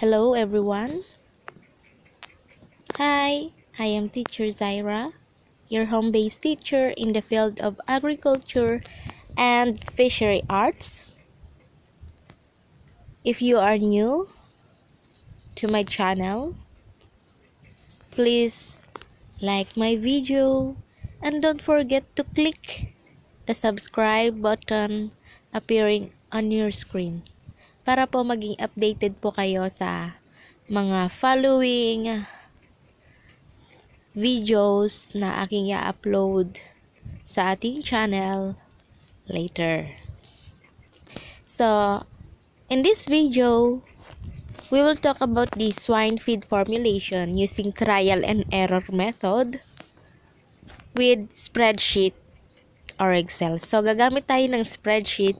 Hello everyone. Hi, I am teacher Zaira, your home-based teacher in the field of agriculture and fishery arts. If you are new to my channel, please like my video and don't forget to click the subscribe button appearing on your screen. para po maging updated po kayo sa mga following videos na aking i-upload sa ating channel later. So, in this video, we will talk about the swine feed formulation using trial and error method with spreadsheet or Excel. So, gagamit tayo ng spreadsheet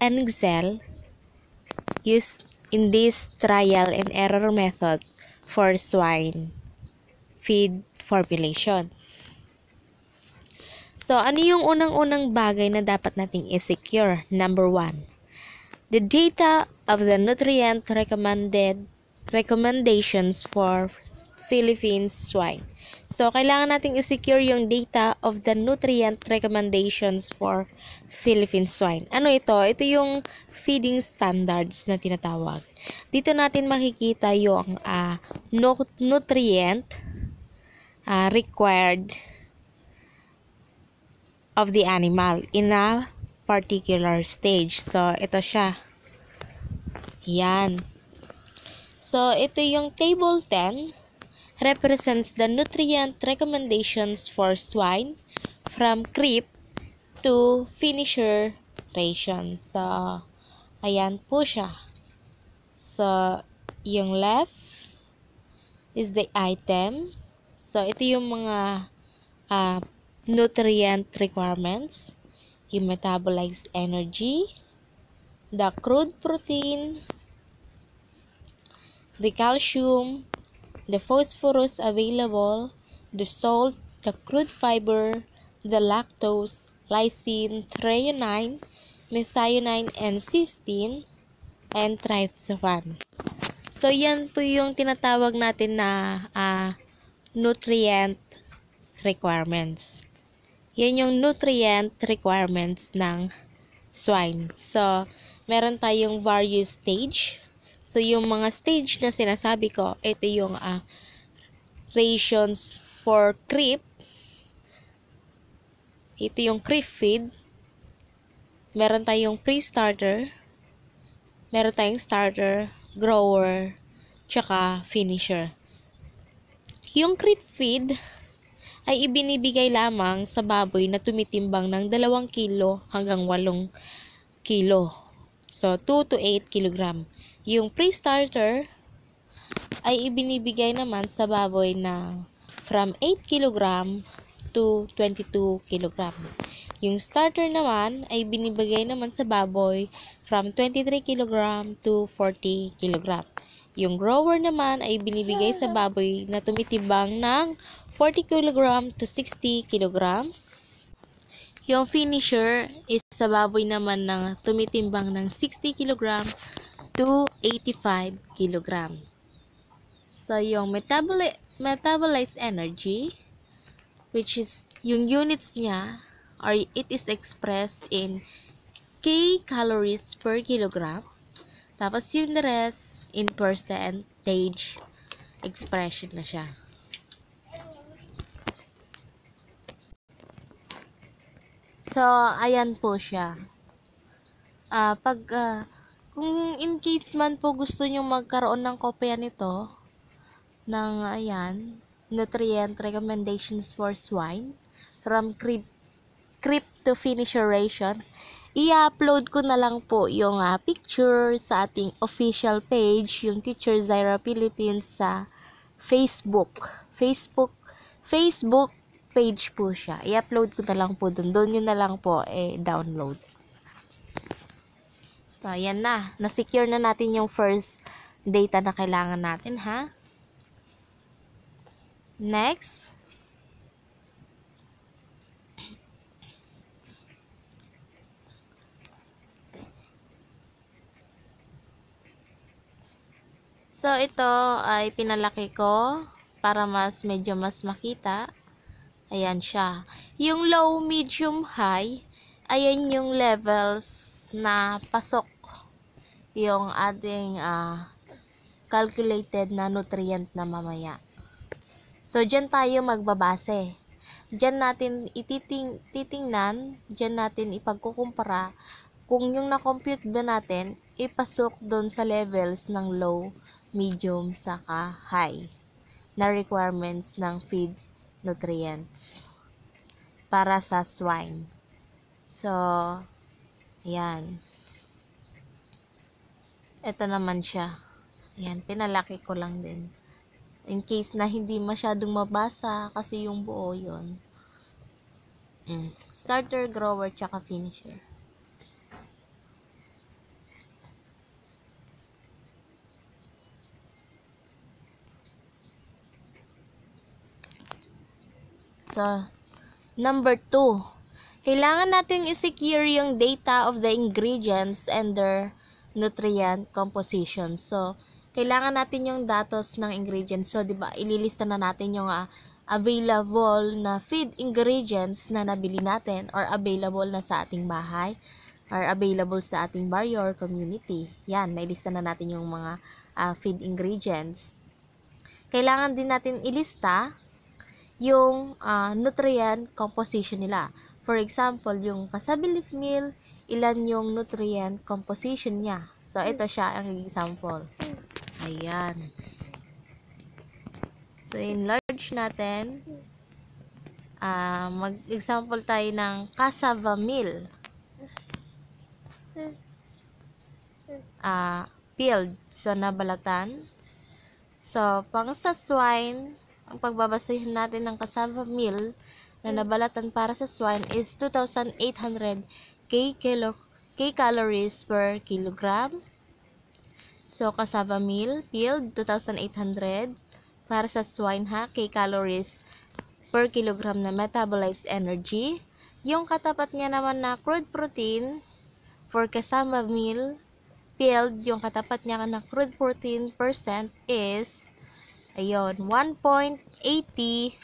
and Excel used in this trial and error method for swine feed formulation. So, ano yung unang-unang bagay na dapat nating i-secure? Number one, the data of the nutrient recommended recommendations for Philippine swine. So, kailangan nating i-secure yung data of the nutrient recommendations for Philippine swine. Ano ito? Ito yung feeding standards na tinatawag. Dito natin makikita yung uh, nutrient uh, required of the animal in a particular stage. So, ito siya. Yan. So, ito yung table 10 represents the nutrient recommendations for swine from creep to finisher ration. So, ayan po siya. So, yung left is the item. So, ito yung mga uh, nutrient requirements. You metabolize energy, the crude protein, the calcium, the phosphorus available, the salt, the crude fiber, the lactose, lysine, threonine, methionine, and cysteine, and tryptophan. So, yan po yung tinatawag natin na uh, nutrient requirements. Yan yung nutrient requirements ng swine. So, meron tayong various stage So, yung mga stage na sinasabi ko, ito yung uh, rations for creep. Ito yung creep feed. Meron tayong pre-starter. Meron tayong starter, grower, tsaka finisher. Yung creep feed ay ibinibigay lamang sa baboy na tumitimbang ng 2 kilo hanggang 8 kilo. So, 2 to 8 kilogram. Yung pre-starter ay ibinibigay naman sa baboy na from 8 kg to 22 kg. Yung starter naman ay binibigay naman sa baboy from 23 kg to 40 kg. Yung grower naman ay binibigay sa baboy na tumitibang ng 40 kg to 60 kg. Yung finisher is sa baboy naman ng tumitimbang ng 60 kg 285 kg. So, yung metaboli metabolized energy, which is yung units niya, or it is expressed in K calories per kilogram. Tapos yung the rest in percentage expression na siya. So, ayan po siya. Uh, pag uh, kung in case man po gusto nyo magkaroon ng kopya nito, ng ayan, nutrient recommendations for swine from Crib, Crib to Finisheration, i-upload ko na lang po yung uh, picture sa ating official page, yung Teacher Zaira Philippines sa Facebook. Facebook, Facebook page po siya. I-upload ko na lang po doon. Doon yun na lang po eh, download. So, ayan na. Na-secure na natin yung first data na kailangan natin, ha? Next. So, ito ay pinalaki ko para mas medyo mas makita. Ayan siya. Yung low, medium, high, ayan yung levels na pasok yung ating uh, calculated na nutrient na mamaya. So, dyan tayo magbabase. Dyan natin ititing, titingnan, dyan natin ipagkukumpara kung yung na-compute ba natin, ipasok doon sa levels ng low, medium, saka high na requirements ng feed nutrients para sa swine. So, yan. Ito naman siya. Yan, pinalaki ko lang din. In case na hindi masyadong mabasa kasi yung buo yon. Mm. Starter, grower, tsaka finisher. So, number 2. Kailangan natin i-secure yung data of the ingredients and their nutrient composition. So, kailangan natin yung datos ng ingredients. So, di ba, ililista na natin yung uh, available na feed ingredients na nabili natin or available na sa ating bahay or available sa ating barrio or community. Yan, nailista na natin yung mga uh, feed ingredients. Kailangan din natin ilista yung uh, nutrient composition nila. For example, yung kasabi leaf meal, ilan yung nutrient composition niya. So, ito siya ang example. Ayan. So, enlarge natin. Uh, Mag-example tayo ng cassava meal. Uh, peeled. So, nabalatan. So, pang sa swine, ang pagbabasihin natin ng cassava meal na nabalatan para sa swine is 2,800 K, kilo, K calories per kilogram. So, cassava meal, peeled, 2,800. Para sa swine ha, K calories per kilogram na metabolized energy. Yung katapat niya naman na crude protein for cassava meal, peeled, yung katapat niya na crude protein percent is, ayun, 1.80%.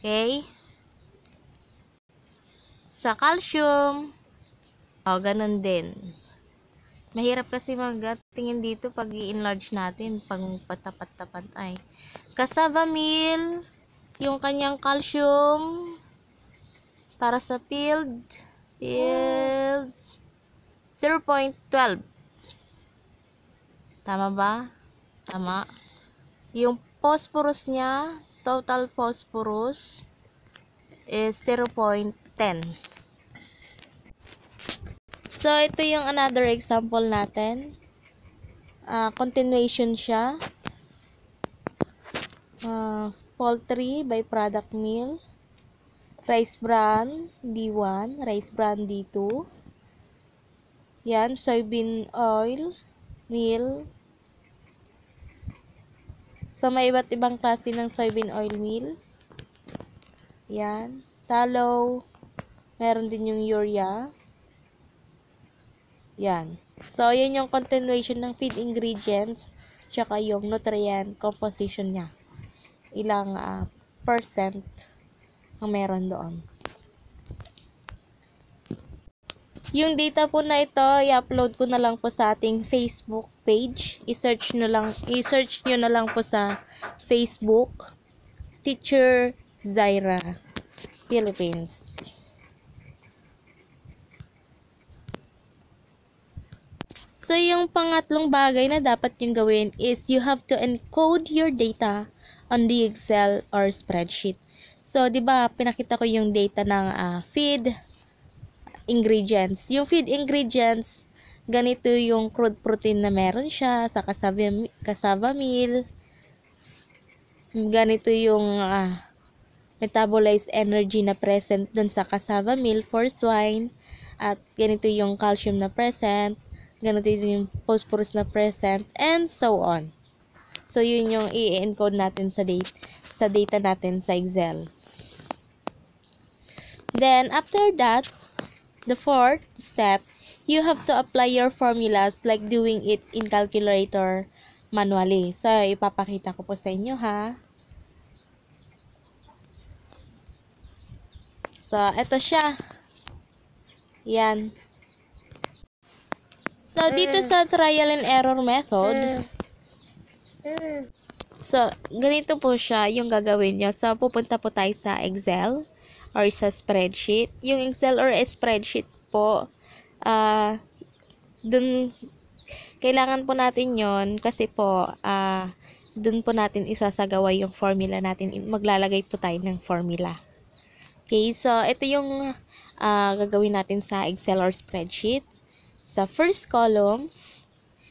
Okay? sa calcium. O, oh, ganun din. Mahirap kasi tingin dito pag i-enlarge natin, pag patapat-tapat ay. Cassava meal, yung kanyang calcium para sa field, field 0.12. Tama ba? Tama. Yung phosphorus niya, total phosphorus is 0.10. So, ito yung another example natin. Uh, continuation siya. Uh, ah, poultry by product meal. Rice bran D1. Rice bran D2. Yan, soybean oil, meal. So, may iba't ibang klase ng soybean oil meal. Yan, tallow. Meron din yung urea. Yan. So, yan yung continuation ng feed ingredients tsaka yung nutrient composition niya. Ilang uh, percent ang meron doon. Yung data po na ito, i-upload ko na lang po sa ating Facebook page. I-search nyo, lang, i-search nyo na lang po sa Facebook. Teacher Zaira, Philippines. So, yung pangatlong bagay na dapat yung gawin is you have to encode your data on the Excel or spreadsheet. So, di ba, pinakita ko yung data ng uh, feed ingredients. Yung feed ingredients, ganito yung crude protein na meron siya, sa cassava, cassava meal, ganito yung uh, metabolized energy na present dun sa cassava meal for swine, at ganito yung calcium na present, ganito yung phosphorus na present, and so on. So, yun yung i-encode natin sa, date, sa data natin sa Excel. Then, after that, the fourth step, you have to apply your formulas like doing it in calculator manually. So, ipapakita ko po sa inyo ha. So, ito siya. Yan. So, dito sa trial and error method, so, ganito po siya yung gagawin nyo. So, pupunta po tayo sa Excel or sa spreadsheet. Yung Excel or spreadsheet po, uh, dun, kailangan po natin yon kasi po, uh, dun po natin isasagawa yung formula natin. Maglalagay po tayo ng formula. Okay, so ito yung uh, gagawin natin sa Excel or spreadsheet. Sa first column,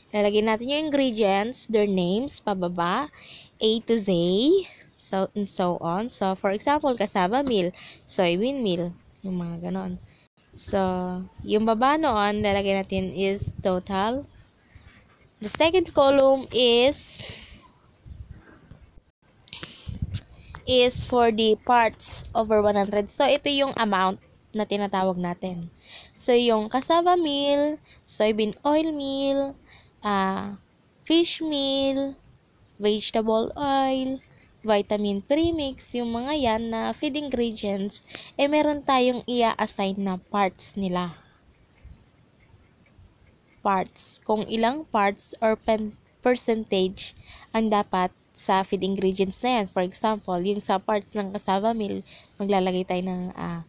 lalagyan natin yung ingredients, their names, pababa, A to Z, so, and so on. So, for example, cassava meal, soybean meal, yung mga ganon. So, yung baba noon, lalagay natin is total. The second column is is for the parts over 100. So, ito yung amount na tinatawag natin. So, yung cassava meal, soybean oil meal, uh, fish meal, vegetable oil, vitamin premix, yung mga yan na feed ingredients, eh meron tayong ia assign na parts nila. Parts. Kung ilang parts or percentage ang dapat sa feed ingredients na yan. For example, yung sa parts ng cassava meal, maglalagay tayo ng uh,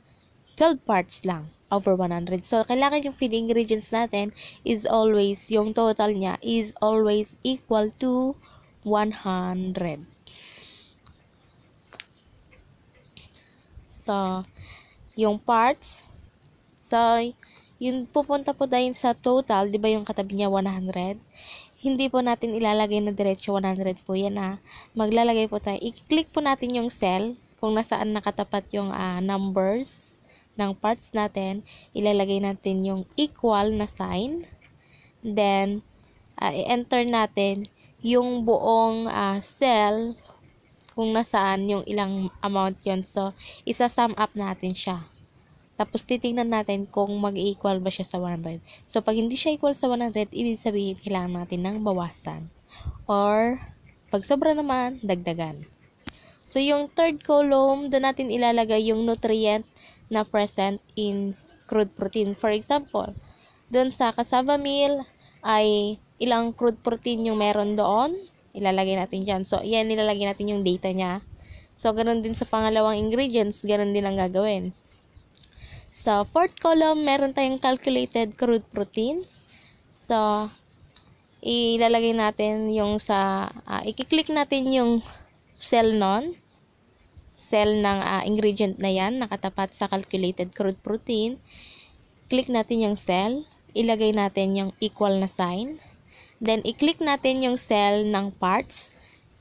12 parts lang over 100. So, kailangan yung feeding ingredients natin is always, yung total niya is always equal to 100. So, yung parts, so, yun pupunta po dahil sa total, di ba yung katabi niya 100? Hindi po natin ilalagay na diretso 100 po yan ha. Ah. Maglalagay po tayo, i-click po natin yung cell kung nasaan nakatapat yung uh, numbers ng parts natin, ilalagay natin yung equal na sign. Then, uh, i-enter natin yung buong uh, cell kung nasaan yung ilang amount yon So, isa-sum up natin siya. Tapos, titingnan natin kung mag-equal ba siya sa 100. So, pag hindi siya equal sa 100, ibig sabihin kailangan natin ng bawasan. Or, pag sobra naman, dagdagan. So, yung third column, doon natin ilalagay yung nutrient na present in crude protein. For example, doon sa cassava meal ay ilang crude protein yung meron doon. Ilalagay natin dyan. So, yan, nilalagay natin yung data niya. So, ganun din sa pangalawang ingredients, ganun din ang gagawin. Sa so, fourth column, meron tayong calculated crude protein. So, ilalagay natin yung sa, uh, ah, i-click natin yung cell non, cell ng uh, ingredient na yan, nakatapat sa calculated crude protein. Click natin yung cell, ilagay natin yung equal na sign. Then, i-click natin yung cell ng parts.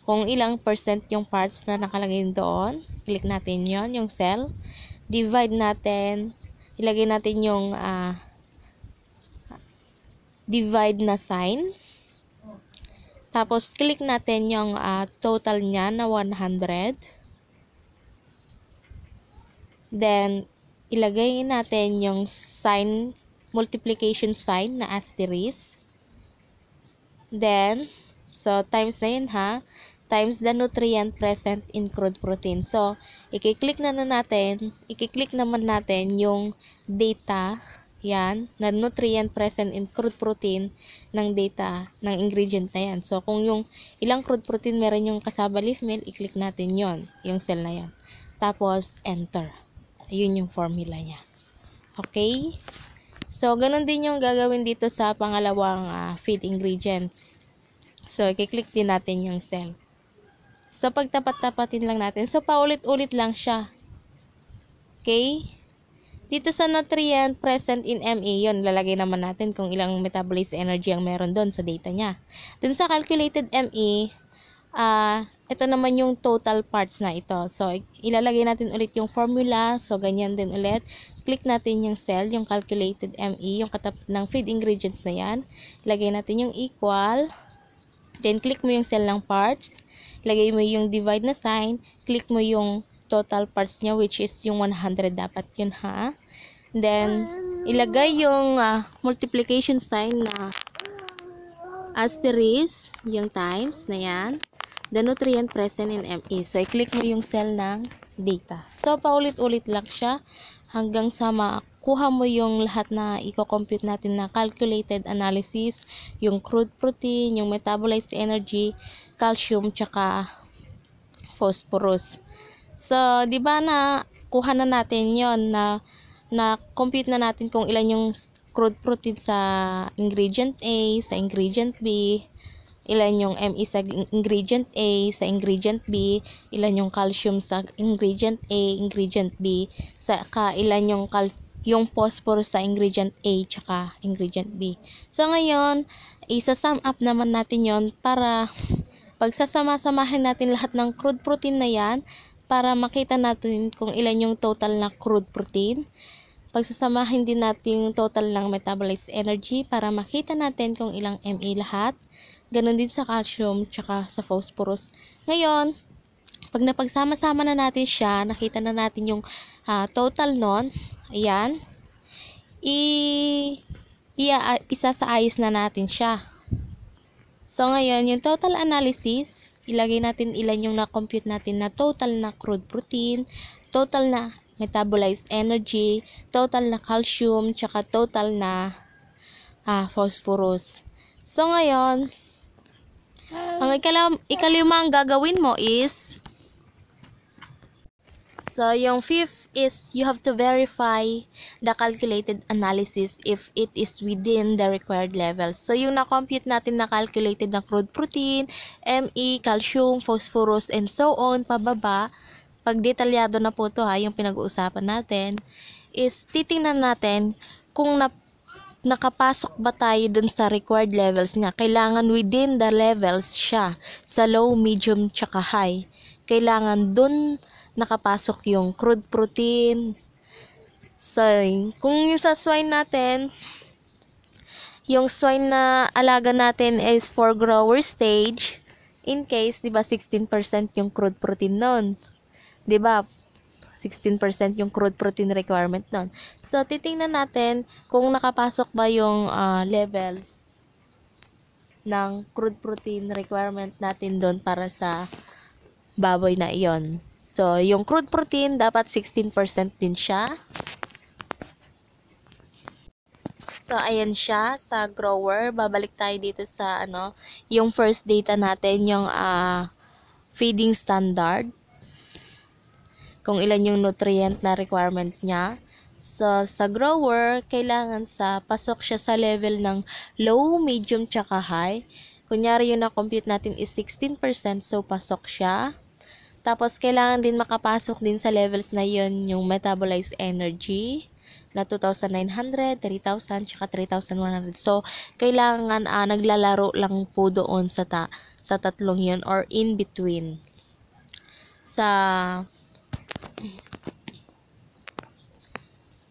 Kung ilang percent yung parts na nakalagay doon, click natin yon yung cell. Divide natin, ilagay natin yung uh, divide na sign. Tapos, click natin yung uh, total niya na 100. Then, ilagay natin yung sign, multiplication sign na asterisk. Then, so, times na yun ha, times the nutrient present in crude protein. So, i-click na, na natin, i-click naman natin yung data yan, na nutrient present in crude protein ng data, ng ingredient na yan. So, kung yung ilang crude protein meron yung kasaba leaf meal, i-click natin yon yung cell na yan. Tapos, enter. Ayun yung formula niya. Okay? So, ganun din yung gagawin dito sa pangalawang uh, feed ingredients. So, i-click din natin yung cell. So, pagtapat-tapatin lang natin. So, paulit-ulit lang siya. Okay? Dito sa nutrient present in MA, yon lalagay naman natin kung ilang metabolized energy ang meron doon sa data niya. Dun sa calculated MA, uh, ah, ito naman yung total parts na ito. So, ilalagay natin ulit yung formula. So, ganyan din ulit. Click natin yung cell, yung calculated ME, yung katapat ng feed ingredients na yan. Ilagay natin yung equal. Then, click mo yung cell ng parts. Lagay mo yung divide na sign. Click mo yung total parts niya which is yung 100 dapat yun ha. Then ilagay yung uh, multiplication sign na asterisk yung times na yan. The nutrient present in ME. So i-click mo yung cell ng data. So paulit-ulit lang siya hanggang sa makuha mo yung lahat na i-compute natin na calculated analysis, yung crude protein, yung metabolized energy, calcium, tsaka phosphorus. So, di ba na kuha na natin 'yon na na compute na natin kung ilan yung crude protein sa ingredient A, sa ingredient B, ilan yung ME sa ingredient A, sa ingredient B, ilan yung calcium sa ingredient A, ingredient B, saka ilan yung cal yung phosphorus sa ingredient A tsaka ingredient B. So ngayon, isa-sum up naman natin yon para pagsasama-samahin natin lahat ng crude protein na yan para makita natin kung ilan yung total na crude protein. Pagsasamahin din natin yung total ng metabolized energy para makita natin kung ilang ME lahat. Ganon din sa calcium tsaka sa phosphorus. Ngayon, pag napagsama-sama na natin siya, nakita na natin yung uh, total nun. Ayan. I, i isa sa ayos na natin siya. So, ngayon, yung total analysis, ilagay natin ilan yung na-compute natin na total na crude protein, total na metabolized energy, total na calcium, tsaka total na ah, phosphorus. So, ngayon, ang ikalim ikalima ang gagawin mo is So, yung fifth is you have to verify the calculated analysis if it is within the required level. So, yung na-compute natin na calculated na crude protein, ME, calcium, phosphorus, and so on, pababa, pag detalyado na po to ha, yung pinag-uusapan natin, is titingnan natin kung na nakapasok ba tayo dun sa required levels nga. Kailangan within the levels siya sa low, medium, tsaka high. Kailangan dun nakapasok yung crude protein. So, kung yung sa swine natin, yung swine na alaga natin is for grower stage. In case, di ba 16% yung crude protein nun. Di ba? 16% yung crude protein requirement nun. So, titingnan natin kung nakapasok ba yung uh, levels ng crude protein requirement natin doon para sa baboy na iyon. So, yung crude protein, dapat 16% din siya. So, ayan siya sa grower. Babalik tayo dito sa, ano, yung first data natin, yung uh, feeding standard. Kung ilan yung nutrient na requirement niya. So, sa grower, kailangan sa, pasok siya sa level ng low, medium, tsaka high. Kunyari, yung na-compute natin is 16%, so pasok siya. Tapos, kailangan din makapasok din sa levels na yon yung metabolized energy na 2,900, 3,000, tsaka 3,100. So, kailangan uh, naglalaro lang po doon sa, ta sa tatlong yon or in between. Sa...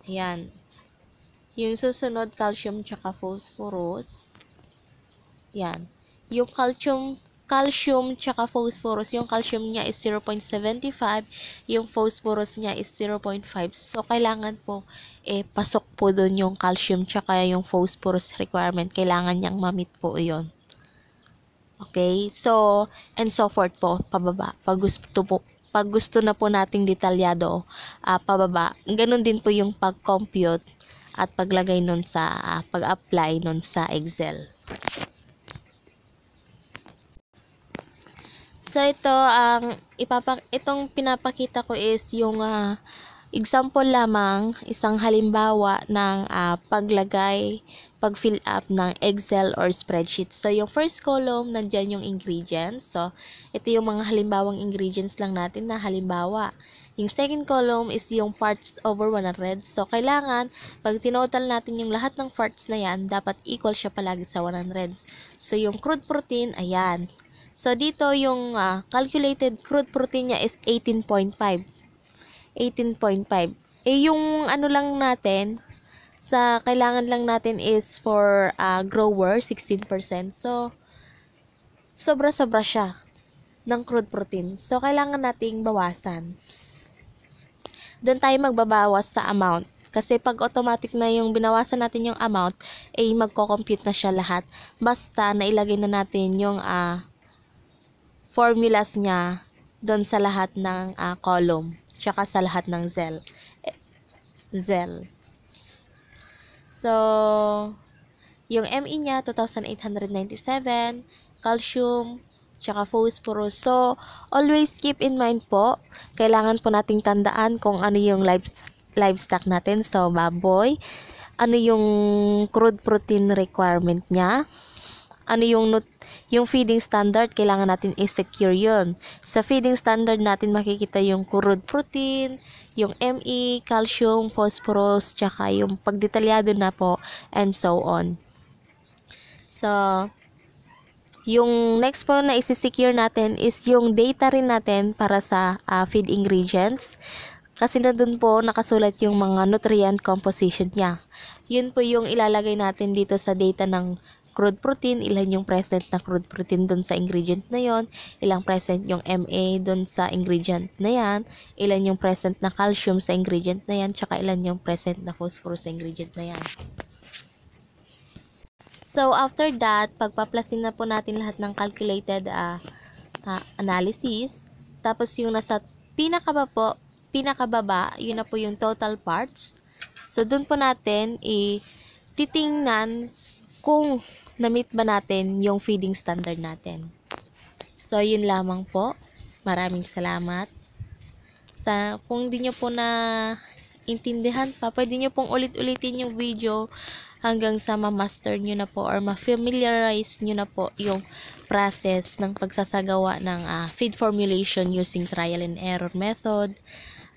Ayan. Yung susunod, calcium tsaka phosphorus. Ayan. Yung calcium calcium tsaka phosphorus. Yung calcium niya is 0.75, yung phosphorus niya is 0.5. So, kailangan po eh, pasok po doon yung calcium tsaka yung phosphorus requirement. Kailangan niyang mamit po yon Okay? So, and so forth po, pababa. Pag gusto po, pag gusto na po nating detalyado, uh, pababa. Ganon din po yung pag-compute at paglagay nun sa, uh, pag-apply nun sa Excel. So ito ang ipapak itong pinapakita ko is yung uh, example lamang, isang halimbawa ng uh, paglagay, pag-fill up ng Excel or spreadsheet. So yung first column nandiyan yung ingredients. So ito yung mga halimbawang ingredients lang natin na halimbawa. Yung second column is yung parts over 100. So, kailangan, pag tinotal natin yung lahat ng parts na yan, dapat equal siya palagi sa 100. So, yung crude protein, ayan. So, dito yung uh, calculated crude protein niya is 18.5. 18.5. Eh, yung ano lang natin, sa kailangan lang natin is for uh, grower, 16%. So, sobra-sobra siya ng crude protein. So, kailangan nating bawasan. Doon tayo magbabawas sa amount. Kasi pag automatic na yung binawasan natin yung amount, ay eh, magko-compute na siya lahat. Basta nailagay na natin yung uh, formulas niya doon sa lahat ng uh, column, tsaka sa lahat ng cell. Eh, cell. So, yung ME niya, 2,897, calcium, tsaka phosphorus. So, always keep in mind po, kailangan po nating tandaan kung ano yung livestock natin. So, baboy, ano yung crude protein requirement niya, ano yung nut yung feeding standard, kailangan natin i-secure yun. Sa feeding standard natin makikita yung crude protein, yung ME, calcium, phosphorus, tsaka yung pagdetalyado na po, and so on. So, yung next po na i secure natin is yung data rin natin para sa uh, feed ingredients. Kasi na dun po nakasulat yung mga nutrient composition niya. Yun po yung ilalagay natin dito sa data ng crude protein, ilan yung present na crude protein doon sa ingredient na yon, ilang present yung MA doon sa ingredient na yan, ilan yung present na calcium sa ingredient na yan, tsaka ilan yung present na phosphorus sa ingredient na yan. So, after that, pagpaplasin na po natin lahat ng calculated uh, uh, analysis. Tapos, yung nasa pinakaba po, pinakababa, yun na po yung total parts. So, dun po natin i-titingnan kung na-meet ba natin yung feeding standard natin. So, yun lamang po. Maraming salamat. Sa, kung hindi nyo po na intindihan pa, pwede nyo pong ulit-ulitin yung video hanggang sa ma-master nyo na po or ma-familiarize nyo na po yung process ng pagsasagawa ng uh, feed formulation using trial and error method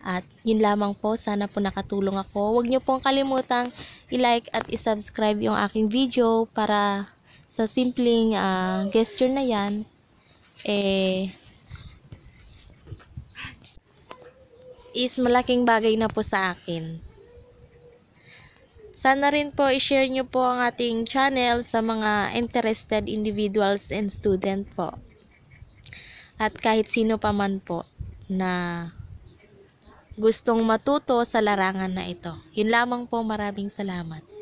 at yun lamang po, sana po nakatulong ako. Huwag nyo pong kalimutang i-like at i-subscribe yung aking video para sa simpleng uh, gesture na yan, eh, is malaking bagay na po sa akin. Sana rin po i-share nyo po ang ating channel sa mga interested individuals and student po. At kahit sino pa man po na gustong matuto sa larangan na ito. Yun lamang po maraming salamat.